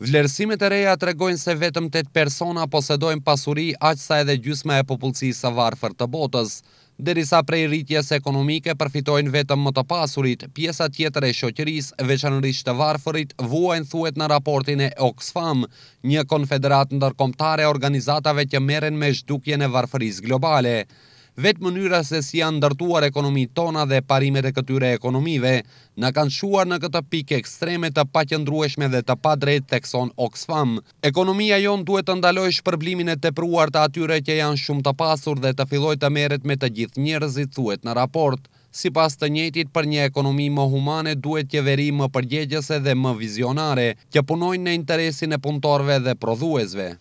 Vlerësimet e reja të regojnë se vetëm 8 persona posedojnë pasuri aqësa sa edhe gjysme e popullësi së varfër të botës. Derisa prej rritjes ekonomike përfitojnë vetëm më të pasurit, pjesat tjetër e shoqëris, veçanërisht të varëfërit, vuajnë thuet në raportin e Oxfam, një konfederat në organizatave që meren me shdukje në varëfëris globale vetë mënyra se si janë ndartuar ekonomi tona dhe parimet e këtyre ekonomive, në kanë shuar në këtë pikë ekstreme të paqëndrueshme dhe të të tekson Oxfam. Ekonomia jonë duhet të ndaloj shpërblimin e tepruar të atyre që janë shumë të pasur dhe të filloj të meret me të gjithë njerëzit thuet në raport. Si pas të njëtit për një ekonomi më humane duhet që veri më përgjegjese dhe më vizionare, që punojnë në interesin e punëtorve dhe prodhuesve.